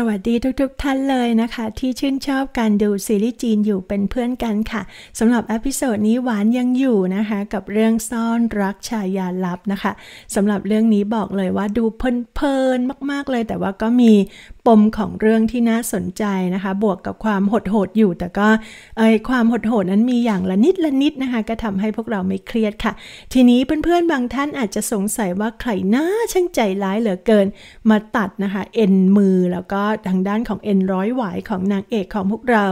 สวัสดีทุกๆท่านเลยนะคะ ที่ชื่นชอบการดูซีรีส์จีนอยู่เป็นเพื่อนกันค่ะสำหรับอพิโซดนี้ หวานยังอยู่นะคะ กับเรื่องซ่อนรักชายาลับนะคะสำหรับเรื่องนี้บอกเลยว่าดูเพลินๆมากๆเลยแต่ว่าก็มีปมของเรื่องที่น่าสนใจนะคะ บวกกับความหดโหดอยู่แต่ก็ไอความหดโหดนั้นมีอย่างละนิดละนิดนะคะ ก็ทำให้พวกเราไม่เครียดค่ะ ทีนี้เพื่อนๆ บางท่านอาจจะสงสัยว่าใครน่าช่างใจร้ายเหลือเกินมาตัดนะคะเอ็นมือแล้วก็ทางด้านของเอ็นร้อยหวายของนางเอกของพวกเรา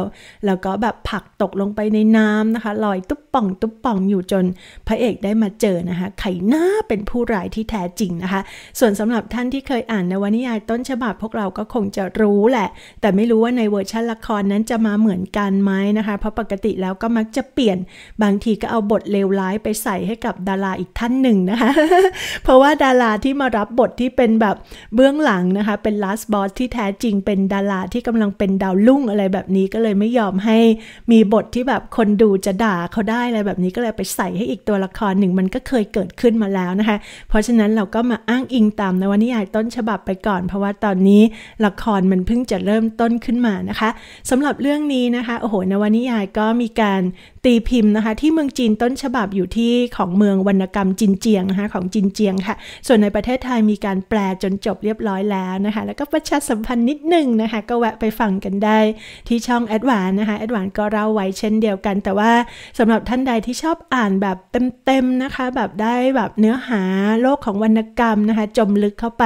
แล้วก็แบบผักตกลงไปในน้ำนะคะลอยตุ๊บป่องตุ๊บป่องอยู่จนพระเอกได้มาเจอนะคะไข่หน้าเป็นผู้ร้ายที่แท้จริงนะคะ ส่วนสำหรับท่านที่เคยอ่านนวนิยายต้นฉบับพวกเราก็คงงจะรู้แหละ แต่ไม่รู้ว่าในเวอร์ชันละครนั้นจะมาเหมือนกันไหมนะคะ เพราะปกติแล้วก็มักจะเปลี่ยน บางทีก็เอาบทเลวร้ายไปใส่ให้กับดาราอีกท่านหนึ่งนะคะ เพราะว่าดารา ที่มารับบทที่เป็นแบบเบื้องหลังนะคะ เป็นลัสบอสที่แท้จริงเป็นดารา ที่กำลังเป็นดาวลุ่งอะไรแบบนี้ก็เลยไม่ยอมให้มีบทที่แบบคนดูจะด่าเขาได้อะไรแบบนี้ก็เลยไปใส่ให้อีกตัวละครหนึ่งมันก็เคยเกิดขึ้นมาแล้วนะคะ เพราะฉะนั้นเราก็มาอ้างอิงตามนวนิยายต้นฉบับไปก่อนเพราะว่าตอนนี้ละครมันเพิ่งจะเริ่มต้นขึ้นมานะคะสำหรับเรื่องนี้นะคะ โอ้โห นวนิยายก็มีการตีพิมพ์นะคะที่เมืองจีนต้นฉบับอยู่ที่ของเมืองวรรณกรรมจินเจียงนะคะของจินเจียงค่ะส่วนในประเทศไทยมีการแปลจนจบเรียบร้อยแล้วนะคะแล้วก็ประชาสัมพันธ์นิดนึงนะคะก็แวะไปฟังกันได้ที่ช่องแอดวานนะคะแอดวานก็เล่าไว้เช่นเดียวกันแต่ว่าสำหรับท่านใดที่ชอบอ่านแบบเต็มๆนะคะแบบได้แบบเนื้อหาโลกของวรรณกรรมนะคะจมลึกเข้าไป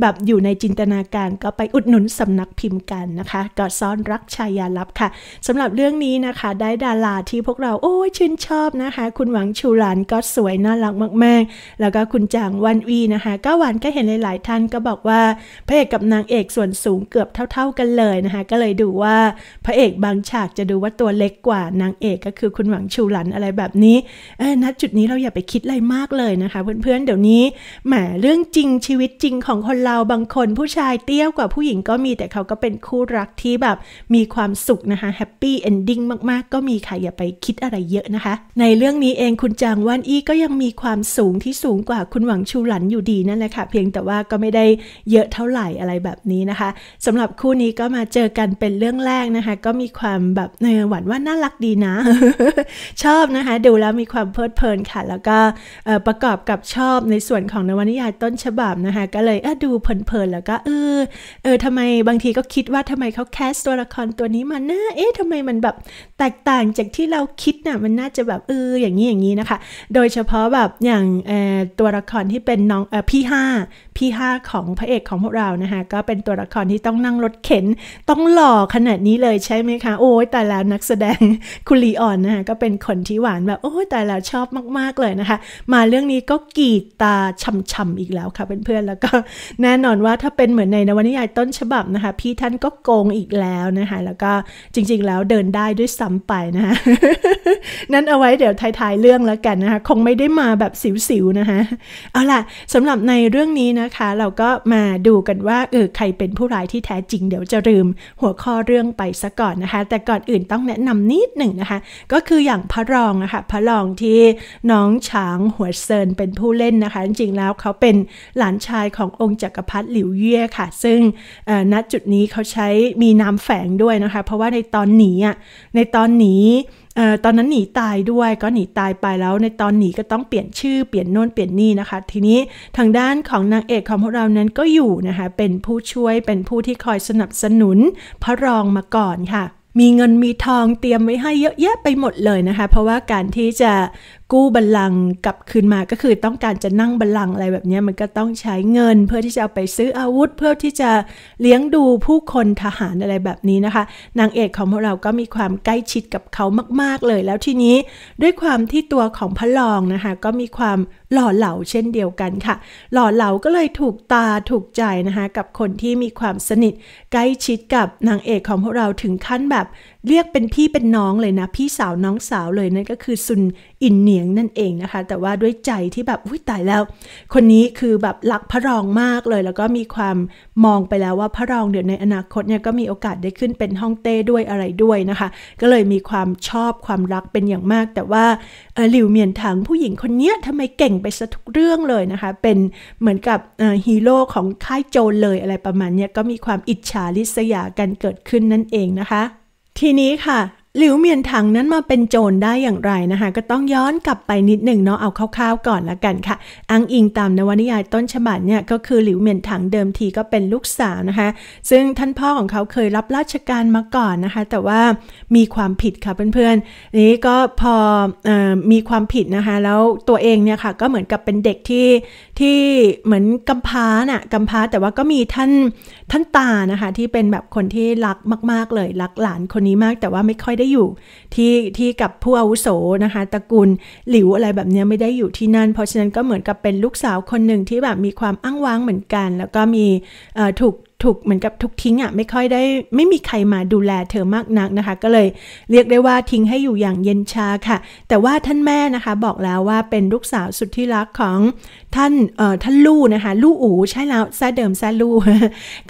แบบอยู่ในจินตนาการ ก็ไปอุดหนุนสำนักพิมพ์กันนะคะก็ซ้อนรักชายาลับค่ะ สำหรับเรื่องนี้นะคะได้ดาราที่วกเราโอ้ยชื่นชอบนะคะคุณหวังชูหลานก็สวยน่ารักมากๆแล้วก็คุณจางวันวีนะคะก็หวานก็เห็นหลายๆท่านก็บอกว่าพระเอกกับนางเอกส่วนสูงเกือบเท่า ๆกันเลยนะคะก็เลยดูว่าพระเอกบางฉากจะดูว่าตัวเล็กกว่านางเอกก็คือคุณหวังชูหลันอะไรแบบนี้เออณจุดนี้เราอย่าไปคิดอะไรมากเลยนะคะเพื่อนๆเดี๋ยวนี้แหมเรื่องจริงชีวิตจริงของคนเราบางคนผู้ชายเตี้ยวกว่าผู้หญิงก็มีแต่เขาก็เป็นคู่รักที่แบบมีความสุขนะคะแฮปปี้เอนดิ้งมากๆ ก็มีค่ะอย่าไปคิดอะไรเยอะนะคะ ในเรื่องนี้เองคุณจางว่านอี้ก็ยังมีความสูงที่สูงกว่าคุณหวังชูหลันอยู่ดีนั่นแหละค่ะ เพียงแต่ว่าก็ไม่ได้เยอะเท่าไหร่อะไรแบบนี้นะคะ สำหรับคู่นี้ก็มาเจอกันเป็นเรื่องแรกนะคะ ก็มีความแบบเนหวันว่าน่ารักดีนะ ชอบนะคะดูแล้วมีความเพลิดเพลินค่ะ แล้วก็ประกอบกับชอบในส่วนของนวนิยายต้นฉบับนะคะ ก็เลยเดูเพลินๆแล้วก็เออเออทำไมบางทีก็คิดว่าทำไมเขาแคสตัวละครตัวนี้มาเนะเอ๊ะทำไมมันแบบแตกต่างจากที่เราคิดนะ่ะมันน่าจะแบบเอออย่างนี้อย่างนี้นะคะ โดยเฉพาะแบบอย่างตัวละครที่เป็นน้องอพี่ห้าพี่ห้าของพระเอกของพวกเรานะคะก็เป็นตัวละครที่ต้องนั่งรถเข็น ต้องหล่อขนาดนี้เลยใช่ไหมคะโอ้ยแต่แล้วนักแสดงคุณลีออนนะคะ ก็เป็นคนที่หวานแบบโอ้ยแต่แล้วชอบมาก ๆ เลยนะคะ มาเรื่องนี้ก็กีดตาช่ำๆอีกแล้วค่ะเพื่อนๆแล้วก็แน่นอนว่าถ้าเป็นเหมือนในนวนิยายต้นฉบับนะคะ พี่ท่านก็โกงอีกแล้วนะคะแล้วก็จริงๆแล้วเดินได้ด้วยซ้ำไปนะคะนั่นเอาไว้เดี๋ยวท้ายๆเรื่องแล้วกันนะคะ คงไม่ได้มาแบบสิวๆนะคะเอาล่ะสำหรับในเรื่องนี้นะะคะ เราก็มาดูกันว่าเออใครเป็นผู้ร้ายที่แท้จริงเดี๋ยวจะลืมหัวข้อเรื่องไปซะก่อนนะคะ แต่ก่อนอื่นต้องแนะนำนิดหนึ่งนะคะก็คืออย่างพระรองนะคะพระรองที่น้องช้างหัวเซินเป็นผู้เล่นนะคะจริงๆแล้วเขาเป็นหลานชายขององค์จักรพรรดิหลิวเย่ค่ะ ซึ่งณจุดนี้เขาใช้มีนามแฝงด้วยนะคะ เพราะว่าในตอนหนีอ่ะในตอนหนีตอนนั้นหนีตายด้วยก็หนีตายไปแล้ว ในตอนหนีก็ต้องเปลี่ยนชื่อ เปลี่ยนโน่นเปลี่ยนนี่นะคะ ทีนี้ทางด้านของนางเอกของพวกเรานั้นก็อยู่นะคะเป็นผู้ช่วยเป็นผู้ที่คอยสนับสนุนพระรองมาก่อนค่ะ มีเงินมีทองเตรียมไว้ให้เยอะแยะไปหมดเลยนะคะ เพราะว่าการที่จะกู้บัลลังก์กลับคืนมาก็คือต้องการจะนั่งบัลลังก์อะไรแบบนี้มันก็ต้องใช้เงินเพื่อที่จะเอาไปซื้ออาวุธ เพื่อที่จะเลี้ยงดูผู้คนทหารอะไรแบบนี้นะคะนางเอกของพวกเราก็มีความใกล้ชิดกับเขามาก ๆเลยแล้วทีนี้ด้วยความที่ตัวของพระรองนะคะก็มีความหล่อเหลาเช่นเดียวกันค่ะ หล่อเหลาก็เลยถูกตาถูกใจนะคะกับคนที่มีความสนิทใกล้ชิดกับนางเอกของพวกเราถึงขั้นแบบเรียกเป็นพี่เป็นน้องเลยนะ พี่สาวน้องสาวเลยนั่นก็คือซุนอินเหนียงนั่นเองนะคะ แต่ว่าด้วยใจที่แบบอุ้ยตายแล้ว คนนี้คือแบบรักพระรองมากเลย แล้วก็มีความมองไปแล้วว่าพระรองเดี๋ยวในอนาคตเนี่ยก็มีโอกาสได้ขึ้นเป็นฮ่องเต้ด้วยอะไรด้วยนะคะ ก็เลยมีความชอบความรักเป็นอย่างมาก แต่ว่าหลิวเมียนถังผู้หญิงคนนี้ทำไมเก่งไปซะทุกเรื่องเลยนะคะ เป็นเหมือนกับฮีโร่ของค่ายโจรเลยอะไรประมาณนี้ก็มีความอิจฉาริษยากันเกิดขึ้นนั่นเองนะคะทีนี้ค่ะหลิวเมียนถังนั้นมาเป็นโจรได้อย่างไรนะคะ ก็ต้องย้อนกลับไปนิดหนึ่งเนาะเอาคร่าวๆก่อนละกันค่ะอ้างอิงตามนวนิยายต้นฉบับเนี่ยก็คือหลิวเมียนถังเดิมทีก็เป็นลูกสาวนะคะซึ่งท่านพ่อของเขาเคยรับราชการมาก่อนนะคะแต่ว่ามีความผิดค่ะเพื่อนๆ นี้ก็พออมีความผิดนะคะแล้วตัวเองเนี่ยค่ะก็เหมือนกับเป็นเด็กที่ที่เหมือนกำพร้าน่ะกำพร้าแต่ว่าก็มีท่านท่านตานะคะที่เป็นแบบคนที่รักมาก ๆ เลยรักหลานคนนี้มากแต่ว่าไม่ค่อยได้อยู่ที่ที่กับผู้อาวุโสนะคะตระกูลหลิวอะไรแบบนี้ไม่ได้อยู่ที่นั่นเพราะฉะนั้นก็เหมือนกับเป็นลูกสาวคนหนึ่งที่แบบมีความอ้างว้างเหมือนกันแล้วก็มีถูกถูกเหมือนกับถูกทิ้งอะ่ะไม่ค่อยได้ไม่มีใครมาดูแลเธอมากนักนะคะ ก็เลยเรียกได้ว่าทิ้งให้อยู่อย่างเย็นชาค่ะ แต่ว่าท่านแม่นะคะบอกแล้วว่าเป็นลูกสาวสุดที่รักของท่านเอ่อท่านลู่นะคะ ลู่อูใช่แล้วแซ่เดิมแซ่ลู่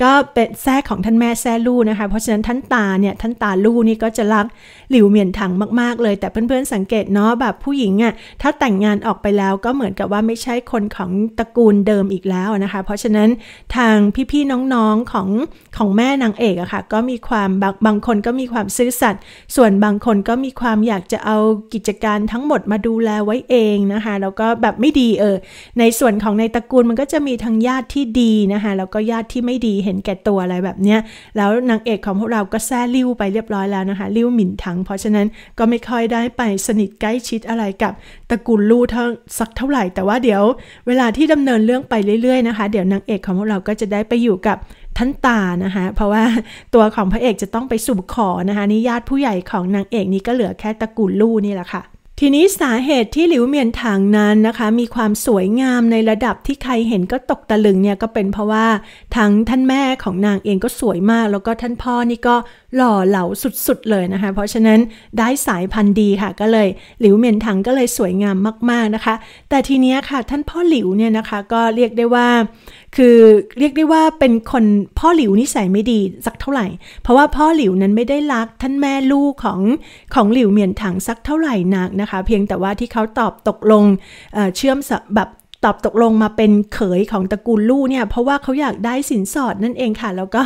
ก็เป็นแซ่ของท่านแม่แซ่ลู่นะคะ เพราะฉะนั้นท่านตาเนี่ยท่านตาลู่นี่ก็จะรักหลิวเมียนถังมากๆ เลย แต่เพื่อนๆสังเกตเนาะแบบผู้หญิงอะ่ะถ้าแต่งงานออกไปแล้วก็เหมือนกับว่าไม่ใช่คนของตระกูลเดิมอีกแล้วนะคะ เพราะฉะนั้นทางพี่ๆน้องของของแม่นางเอกอะค่ะก็มีความบางบางคนก็มีความซื่อสัตย์ส่วนบางคนก็มีความอยากจะเอากิจการทั้งหมดมาดูแล ไว้เองนะคะแล้วก็แบบไม่ดีเออในส่วนของในตระกูลมันก็จะมีทั้งญาติที่ดีนะคะแล้วก็ญาติที่ไม่ดีเห็นแก่ตัวอะไรแบบเนี้ยแล้วนางเอกของพวกเรา ก็แซ่ลิ้วไปเรียบร้อยแล้วนะคะลิ้วหมิ่นทังเพราะฉะนั้นก็ไม่ค่อยได้ไปสนิทใกล้ชิดอะไรกับตระกูลลู่สักเท่าไหร่แต่ว่าเดี๋ยวเวลาที่ดำเนินเรื่องไปเรื่อยๆนะคะ เดี๋ยวนางเอกของพวกเรา ก็จะได้ไปอยู่กับท่านตานะคะเพราะว่าตัวของพระเอกจะต้องไปสูบขอนะคะนี่ญาติผู้ใหญ่ของนางเอกนี้ก็เหลือแค่ตระกูลลู่นี่แหละค่ะ ทีนี้สาเหตุที่หลิวเมียนถังนั้นนะคะ มีความสวยงามในระดับที่ใครเห็นก็ตกตะลึงเนี่ยก็เป็นเพราะว่าทั้งท่านแม่ของนางเองก็สวยมากแล้วก็ท่านพ่อนี่ก็หล่อเหลาสุดๆเลยนะคะเพราะฉะนั้นได้สายพันธุ์ดีค่ะก็เลยหลิวเหมียนถังก็เลยสวยงามมากๆนะคะ แต่ทีเนี้ยค่ะท่านพ่อหลิวเนี่ยนะคะก็เรียกได้ว่าคือเรียกได้ว่าเป็นคนพ่อหลิวนิสัยไม่ดีสักเท่าไหร่ เพราะว่าพ่อหลิวนั้นไม่ได้รักท่านแม่ลูกของ ของหลิวเหมียนถังสักเท่าไหร่นักนะคะ เพียงแต่ว่าที่เขาตอบตกลงเเชื่อมแบบตอบตกลงมาเป็นเขยของตระกูลลู่เนี่ยเพราะว่าเขาอยากได้สินสอดนั่นเองค่ะ แล้วก็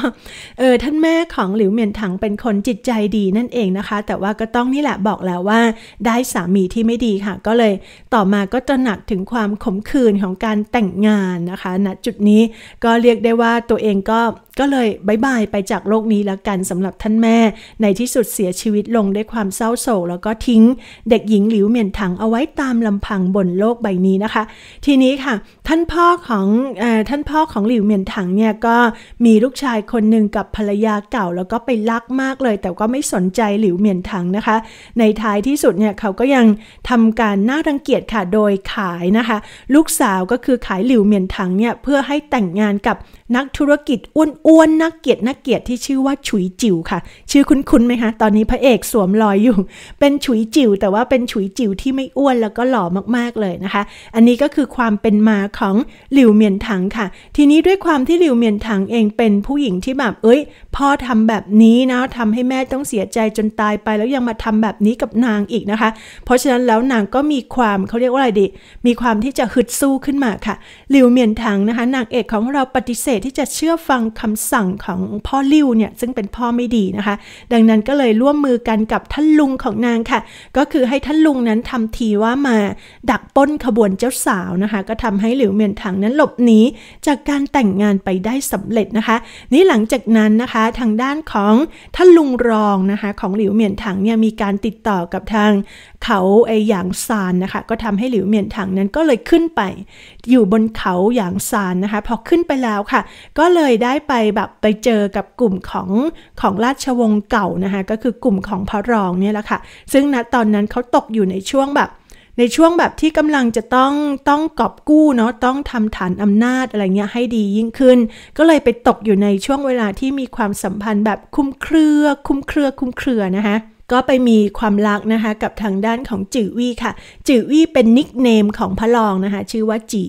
เออท่านแม่ของหลิวเหมียนถังเป็นคนจิตใจดีนั่นเองนะคะ แต่ว่าก็ต้องนี่แหละบอกแล้วว่า ได้สามีที่ไม่ดีค่ะ ก็เลยต่อมาก็ตระหนักถึงความขมขื่นของการแต่งงานนะคะณนะจุดนี้ก็เรียกได้ว่าตัวเองก็ก็เลยบายบายไปจากโลกนี้แล้วกันสำหรับท่านแม่ในที่สุดเสียชีวิตลงด้วยความเศร้าโศกแล้วก็ทิ้งเด็กหญิงหลิวเหมียนถังเอาไว้ตามลำพังบนโลกใบนี้นะคะ ทีนี้ค่ะท่านพ่อของอท่านพ่อของหลิวเหมียนถังเนี่ยก็มีลูกชายคนหนึ่งกับภรรยาเก่าแล้วก็ไปรักมากเลย แต่ก็ไม่สนใจหลิวเหมียนถังนะคะ ในท้ายที่สุดเนี่ยเขาก็ยังทำการน่ารังเกียจค่ะโดยขายนะคะ ลูกสาวก็คือขายหลิวเหมียนถังเนี่ยเพื่อให้แต่งงานกับนักธุรกิจอ้วนอ้วนนักเกียรตินักเกียรติที่ชื่อว่าฉุยจิ๋วค่ะ ชื่อคุ้นๆไหมคะตอนนี้พระเอกสวมรอยอยู่ เป็นฉุยจิ๋วแต่ว่าเป็นฉุยจิ๋วที่ไม่อ้วนแล้วก็หล่อมากๆเลยนะคะ อันนี้ก็คือความเป็นมาของหลิวเมียนถังค่ะ ทีนี้ด้วยความที่หลิวเมียนถังเองเป็นผู้หญิงที่แบบเอ้ยพ่อทำแบบนี้นะทำให้แม่ต้องเสียใจจนตายไป แล้วยังมาทำแบบนี้กับนางอีกนะคะ เพราะฉะนั้นแล้วนางก็มีความเขาเรียกว่าอะไรดี มีความที่จะฮึดสู้ขึ้นมาค่ะหลิวเมียนถังนะคะนางเอกของเราปฏิเสธที่จะเชื่อฟังคำสั่งของพ่อลิวเนี่ย ซึ่งเป็นพ่อไม่ดีนะคะ ดังนั้นก็เลยร่วมมือกันกับท่านลุงของนางค่ะ ก็คือให้ท่านลุงนั้นทำทีว่ามา ดักป้นขบวนเจ้าสาวนะคะ ก็ทำให้หลิวเมียนถังนั้นหลบหนีจากการแต่งงานไปได้สำเร็จนะคะนี่หลังจากนั้นนะคะทางด้านของท่านลุงรองนะคะของหลิวเหมียนถังเนี่ยมีการติดต่อกับทางเขาไอหยางซานนะคะ ก็ทำให้หลิวเหมียนถังนั้นก็เลยขึ้นไปอยู่บนเขาหยางซานนะคะพอขึ้นไปแล้วค่ะ ก็เลยได้ไปแบบไปเจอกับกลุ่มของของราชวงศ์เก่านะคะก็คือกลุ่มของพระรองเนี่ยแหละค่ะซึ่งณตอนนั้นเขาตกอยู่ในช่วงแบบในช่วงแบบที่กำลังจะต้องต้องกอบกู้เนาะต้องทำฐานอำนาจอะไรเงี้ยให้ดียิ่งขึ้น ก็เลยไปตกอยู่ในช่วงเวลาที่มีความสัมพันธ์แบบคุ้มเครือคุ้มเครือคุ้มเครือนะคะก็ไปมีความรักนะคะกับทางด้านของจือวี่ค่ะ จือวี่เป็นนิกเนมของพระรองนะคะชื่อว่าจี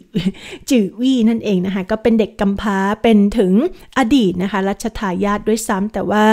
จือวี่ นั่นเองนะคะก็เป็นเด็กกำพร้าเป็นถึงอดีตนะคะรัชทายาทด้วยซ้ำแต่ว่า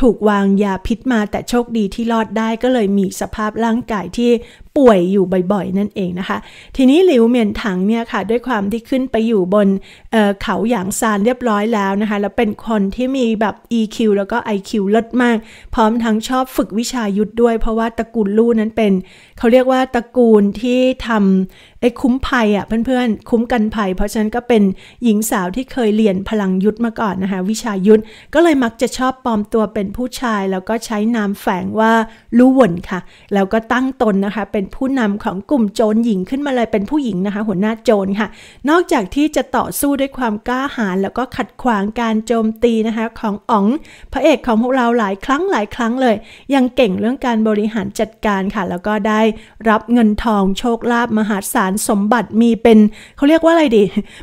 ถูกวางยาพิษมาแต่โชคดีที่รอดได้ก็เลยมีสภาพร่างกายที่ป่วย อยู่บ่อยๆนั่นเองนะคะ ทีนี้หลิวเหมียนถังเนี่ยค่ะ ด้วยความที่ขึ้นไปอยู่บนเเขาหยางซานเรียบร้อยแล้วนะคะ แล้วเป็นคนที่มีแบบ EQ แล้วก็ IQ เลิศมาก พร้อมทั้งชอบฝึกวิชายุทธด้วยเพราะว่าตระกูลลู่นั้นเป็นเขาเรียกว่าตระกูลที่ทำไอ้คุ้มภัยอ่ะเพื่อนๆคุ้มกันภัยเพราะฉะนั้นก็เป็นหญิงสาวที่เคยเรียนพลังยุทธมาก่อนนะคะวิชายุทธก็เลยมักจะชอบปลอมตัวเป็นผู้ชายแล้วก็ใช้นามแฝงว่าลู่วนค่ะแล้วก็ตั้งตนนะคะเป็นผู้นำของกลุ่มโจรหญิงขึ้นมาเลยเป็นผู้หญิงนะคะ หัวหน้าโจรค่ะ นอกจากที่จะต่อสู้ด้วยความกล้าหาญแล้วก็ขัดขวางการโจมตีนะคะ ขององคงพระเอกของพวกเราหลายครั้งหลายครั้งเลย ยังเก่งเรื่องการบริหารจัดการค่ะ แล้วก็ได้รับเงินทองโชคลาภมหาศาลสมบัติมีเป็นเขาเรียกว่าอะไรดี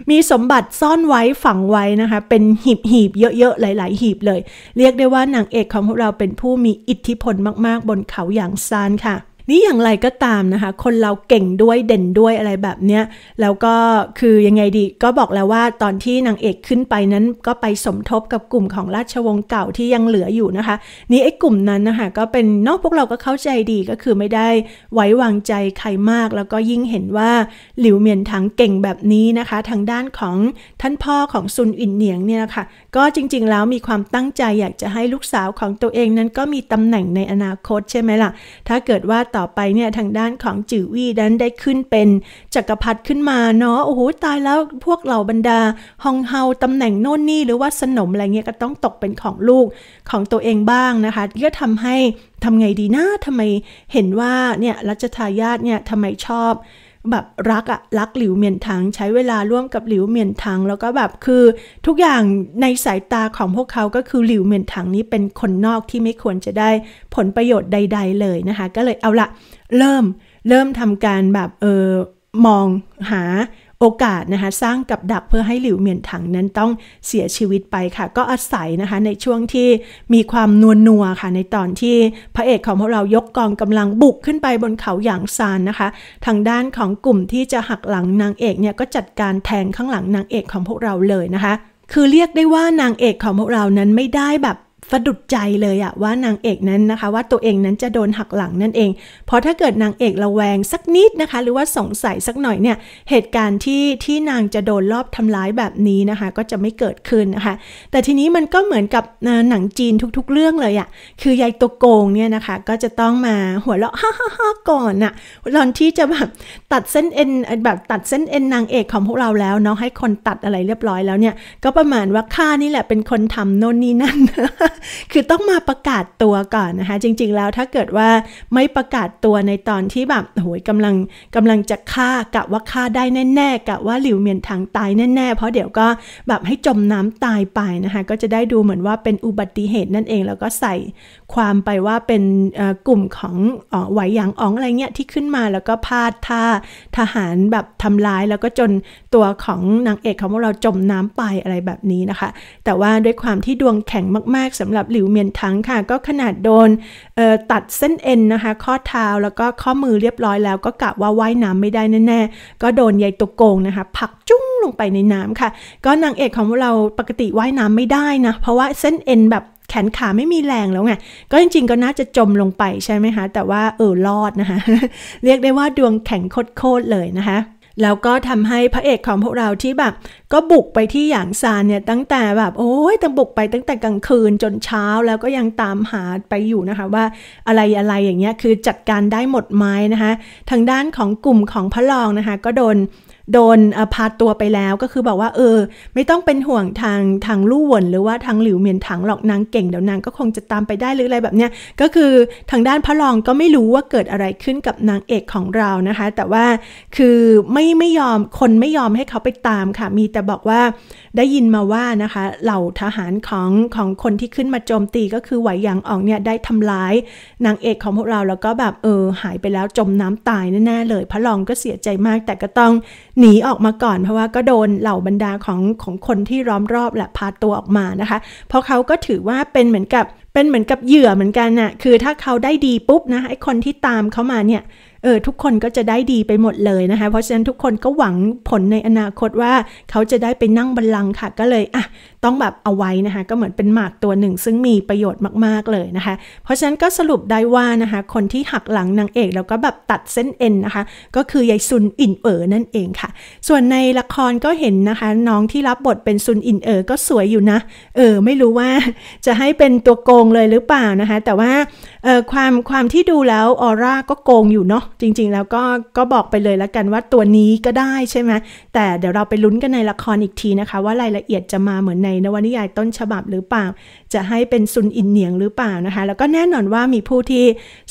มีสมบัติซ่อนไว้ฝังไว้นะคะ เป็นหีบหีบเยอะๆหลาย ๆหีบเลย เรียกได้ว่านางเอกของพวกเราเป็นผู้มีอิทธิพลมาก ๆ บนเขาอย่างซานค่ะนี่อย่างไรก็ตามนะคะ คนเราเก่งด้วยเด่นด้วยอะไรแบบเนี้ยแล้วก็คือยังไงดี ก็บอกแล้วว่าตอนที่นางเอกขึ้นไปนั้นก็ไปสมทบกับกลุ่มของราชวงศ์เก่าที่ยังเหลืออยู่นะคะ นี่ไอ้กลุ่มนั้นนะคะ ก็เป็นนอกพวกเราก็เข้าใจดีก็คือไม่ได้ไว้วางใจใครมากแล้วก็ยิ่งเห็นว่า หลิวเมียนถังเก่งแบบนี้นะคะ ทางด้านของท่านพ่อของซุนอินเหนียงเนี่ยนะคะก็จริงๆ แล้วมีความตั้งใจอยากจะให้ลูกสาวของตัวเองนั้นก็มีตำแหน่งในอนาคตใช่ไหมล่ะถ้าเกิดว่าต่อไปเนี่ยทางด้านของจือวี่นั้นได้ขึ้นเป็นจักรพรรดิขึ้นมาเนาะโอ้โห ตายแล้วพวกเหล่าบรรดาฮองเฮาตำแหน่งโน่นนี่หรือว่าสนมอะไรเงี้ย ก็ต้องตกเป็นของลูกของตัวเองบ้างนะคะ ก็ทำให้ทำไงดีนะทำไมเห็นว่าเนี่ยรัชทายาทเนี่ยทำไมชอบแบบรักอะรักหลิวเมียนทังใช้เวลาร่วมกับหลิวเมียนทังแล้วก็แบบคือทุกอย่างในสายตาของพวกเขาก็คือหลิวเมียนทังนี้เป็นคนนอกที่ไม่ควรจะได้ผลประโยชน์ใด ๆเลยนะคะ ก็เลยเอาละเริ่มเริ่มทำการแบบเออมองหาโอกาสนะคะสร้างกับดักเพื่อให้หลิวเหมียนถังนั้นต้องเสียชีวิตไปค่ะ ก็อาศัยนะคะในช่วงที่มีความนวลนัวค่ะในตอนที่พระเอกของพวกเรายกกองกำลังบุกขึ้นไปบนเขาหยางซานนะคะ ทางด้านของกลุ่มที่จะหักหลังนางเอกเนี่ยก็จัดการแทงข้างหลังนางเอกของพวกเราเลยนะคะ คือเรียกได้ว่านางเอกของพวกเรานั้นไม่ได้แบบสะดุดใจเลยอะว่านางเอกนั้นนะคะ ว่าตัวเองนั้นจะโดนหักหลังนั่นเองเพราะถ้าเกิดนางเอกระแวงสักนิดนะคะ หรือว่าสงสัยสักหน่อยเนี่ยเหตุการณ์ที่ที่นางจะโดนรอบทำร้ายแบบนี้นะคะ ก็จะไม่เกิดขึ้นนะคะ แต่ทีนี้มันก็เหมือนกับหนังจีนทุกๆ เรื่องเลยอะคือยายตัวโกงเนี่ยนะคะ ก็จะต้องมาหัวเราะฮ่าฮ่าฮ่าก่อนอะตอนที่จะแบบตัดเส้นเอ็นแบบตัดเส้นเอ็นนางเอกของพวกเราแล้ว เนาะให้คนตัดอะไรเรียบร้อยแล้วเนี่ยก็ประมาณว่าข้านี่แหละเป็นคนทำโน่นนี่นั่นคือต้องมาประกาศตัวก่อน นะคะจริงๆแล้วถ้าเกิดว่าไม่ประกาศตัวในตอนที่แบบโอยกำลังกำลังจะฆ่ากะว่าฆ่าได้แน่ๆกะว่าหลิวเมียนถังตายแน่ๆเพราะเดี๋ยวก็แบบให้จมน้ำตายไปนะคะก็จะได้ดูเหมือนว่าเป็นอุบัติเหตุนั่นเอง แล้วก็ใส่ความไปว่าเป็นกลุ่มของไหวหยางอ๋องอะไรเงี้ยที่ขึ้นมาแล้วก็พาดท่าทหารแบบทำร้าย แล้วก็จนตัวของนางเอกของพวกเราจมน้ำไปอะไรแบบนี้นะคะ แต่ว่าด้วยความที่ดวงแข็งมากๆสำหรับหลิวเมียนถังค่ะ ก็ขนาดโดนตัดเส้นเอ็นนะคะข้อเท้าแล้วก็ข้อมือเรียบร้อยแล้วก็กะว่าว่ายน้ำไม่ได้แน่ๆ ก็โดนใยตัวโกงนะคะ ผักจุ้งลงไปในน้ำค่ะ ก็นางเอกของเราปกติว่ายน้ำไม่ได้นะเพราะว่าเส้นเอ็นแบบแขนขาไม่มีแรงแล้วไงก็จริงๆ ก็น่าจะจมลงไปใช่ไหมคะแต่ว่าเออรอดนะคะเรียกได้ว่าดวงแข็งโคตรเลยนะคะแล้วก็ทำให้พระเอกของพวกเราที่แบบก็บุกไปที่หยางซานเนี่ยตั้งแต่แบบ โอ้ยตั้งบุกไปตั้งแต่กลางคืนจนเช้าแล้วก็ยังตามหาไปอยู่นะคะว่าอะไรอะไรอย่างเงี้ยคือจัดการได้หมดไหมนะคะ ทางด้านของกลุ่มของพระรองนะคะก็โดนโดนพาตัวไปแล้วก็คือบอกว่า เออ ไม่ต้องเป็นห่วงทางทางลู่วนหรือว่าทางหลิวเมียนถังหรอกนางเก่งเดี๋ยวนางก็คงจะตามไปได้หรืออะไรแบบเนี้ยก็คือทางด้านพระรองก็ไม่รู้ว่าเกิดอะไรขึ้นกับนางเอกของเรานะคะ แต่ว่าคือไม่ไม่ยอมคนไม่ยอมให้เขาไปตามค่ะ มีแต่บอกว่าได้ยินมาว่านะคะเหล่าทหารของของคนที่ขึ้นมาโจมตีก็คือไหวยางอองเนี่ยได้ทำร้ายนางเอกของพวกเราแล้วก็แบบเออ หายไปแล้วจมน้ำตายแน่ๆเลย พระรองก็เสียใจมากแต่ก็ต้องหนีออกมาก่อนเพราะว่าก็โดนเหล่าบรรดาของของคนที่ร้อมรอบแหละพาตัวออกมานะคะ เพราะเขาก็ถือว่าเป็นเหมือนกับเป็นเหมือนกับเหยื่อเหมือนกันน่ะ คือถ้าเขาได้ดีปุ๊บนะไอ้คนที่ตามเขามาเนี่ยเออทุกคนก็จะได้ดีไปหมดเลยนะคะ เพราะฉะนั้นทุกคนก็หวังผลในอนาคตว่าเขาจะได้ไปนั่งบัลลังก์ค่ะก็เลย อ่ะต้องแบบ เอาไว้นะคะก็เหมือนเป็นหมากตัวหนึ่งซึ่งมีประโยชน์มาก ๆ เลยนะคะ เพราะฉะนั้นก็สรุปได้ว่านะคะคนที่หักหลังนางเอกแล้วก็แบบตัดเส้นเอ็นนะคะ ก็คือยายซุนอินเอ๋อนั่นเองค่ะ ส่วนในละครก็เห็นนะคะ น้องที่รับบทเป็นซุนอินเอ๋อก็สวยอยู่นะเออไม่รู้ว่าจะให้เป็นตัวโกงเลยหรือเปล่านะคะ แต่ว่าเออความความที่ดูแล้วออร่าก็โกงอยู่เนาะจริงๆแล้วก็ก็บอกไปเลยละกันว่าตัวนี้ก็ได้ใช่ไหมแต่เดี๋ยวเราไปลุ้นกันในละครอีกทีนะคะว่ารายละเอียดจะมาเหมือนในในวนิยายต้นฉบับหรือเปล่า จะให้เป็นซุนอินเหนียงหรือเปล่านะคะ แล้วก็แน่นอนว่ามีผู้ที่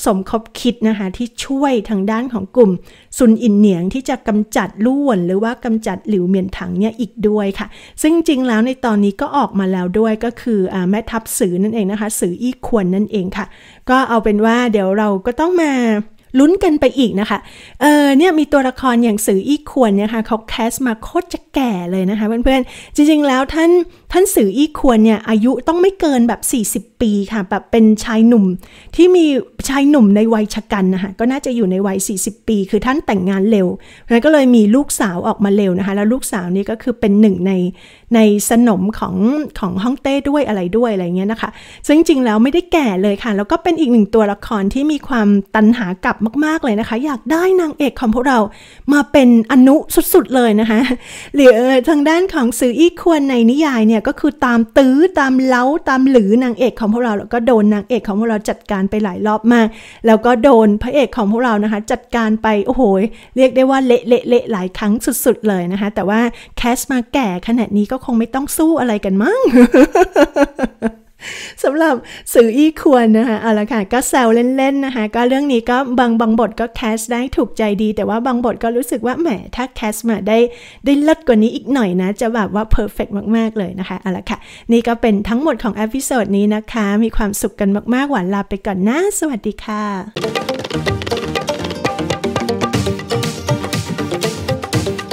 สมคบคิดนะคะที่ช่วยทางด้านของกลุ่มซุนอินเหนียงที่จะกำจัดล้่วนหรือว่ากำจัดหลิวเมียนถังเนี่ยอีกด้วยค่ะ ซึ่งจริงแล้วในตอนนี้ก็ออกมาแล้วด้วยก็คืออแม่ทัพสือนั่นเองนะคะสืออี้ควรนั่นเองค่ะ ก็เอาเป็นว่าเดี๋ยวเราก็ต้องมาลุ้นกันไปอีกนะคะ เออเนี่ยมีตัวละครอย่างสืออีควรเนี่ยค่ะเขาแคสมาโคตรจะแก่เลยนะคะเพื่อนๆ จริงๆ แล้วท่านท่านสื่ออี้ควรเนี่ยอายุต้องไม่เกินแบบ 40 ปีค่ะแบบเป็นชายหนุ่มที่มีชายหนุ่มในวัยชะกันนะคะก็น่าจะอยู่ในวัย 40 ปี คือท่านแต่งงานเร็วนั้นก็เลยมีลูกสาวออกมาเร็วนะคะ แล้วลูกสาวนี่ก็คือเป็นหนึ่งในในสนมของของฮ่องเต้ด้วยอะไรด้วยอะไรเงี้ยนะคะซึ่งจริงแล้วไม่ได้แก่เลยค่ะ แล้วก็เป็นอีกหนึ่งตัวละครที่มีความตันหากลับมาก ๆเลยนะคะ อยากได้นางเอกของพวกเรามาเป็นอนุสุดๆเลยนะคะหรือทางด้านของสืออี้ควรในนิยายเนี่ยก็คือตามตื้อตามเล้า ตามหรือ นางเอกของพวกเราแล้วก็โดนนางเอกของพวกเราจัดการไปหลายรอบมาแล้วก็โดนพระเอกของพวกเรานะคะ จัดการไปโอ้โหเรียกได้ว่าเละเละเละหลายครั้งสุดๆเลยนะคะ แต่ว่าแคสมาแก่ขนาดนี้ก็คงไม่ต้องสู้อะไรกันมั้งสำหรับสื่ออีควรนะคะเอาละค่ะก็แซวเล่นๆนะคะ ก็เรื่องนี้ก็บางบางบทก็แคสได้ถูกใจดี แต่ว่าบางบทก็รู้สึกว่าแหมถ้าแคสมาได้ ได้เลิศกว่านี้อีกหน่อยนะจะแบบว่าเพอร์เฟกมากๆเลยนะคะเอาละค่ะนี่ก็เป็นทั้งหมดของออพิโซดนี้นะคะ มีความสุขกันมากๆหวานลาไปก่อนนะสวัสดีค่ะ